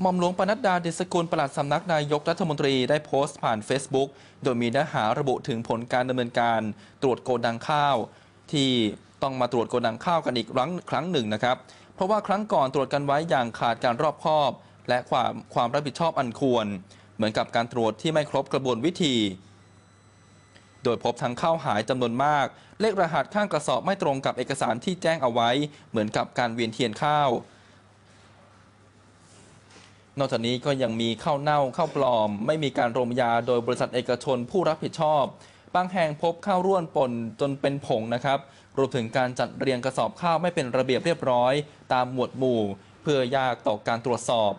หม่อมหลวงปนัดดาเดชกุลปลัดสำนักนายกรัฐมนตรีได้โพสต์ผ่าน Facebook โดยมีเนื้อหาระบุถึงผลการดำเนินการ ตรวจโกดังข้าว ที่ต้องมาตรวจโกดังข้าวกันอีกครั้งครั้งหนึ่งนะครับ เพราะว่าครั้งก่อนตรวจกันไว้อย่างขาดการรอบคอบ และความความรับผิดชอบอันควร เหมือนกับการตรวจที่ไม่ครบกระบวนวิธี โดยพบทั้งข้าวหายจำนวนมาก เลขรหัสข้างกระสอบไม่ตรงกับเอกสารที่แจ้งเอาไว้เหมือนกับการเวียนเทียนข้าวนอกจากนี้ก็ยังมีข้าวเน่าข้าวปลอม ไม่มีการรมยาโดยบริษัทเอกชนผู้รับผิดชอบบางแห่งพบข้าวร่วนปนจนเป็นผงนะครับรวมถึงการจัดเรียงกระสอบข้าวไม่เป็นระเบียบเรียบร้อย ตามหมวดหมู่ เพื่อยากต่อการตรวจสอบ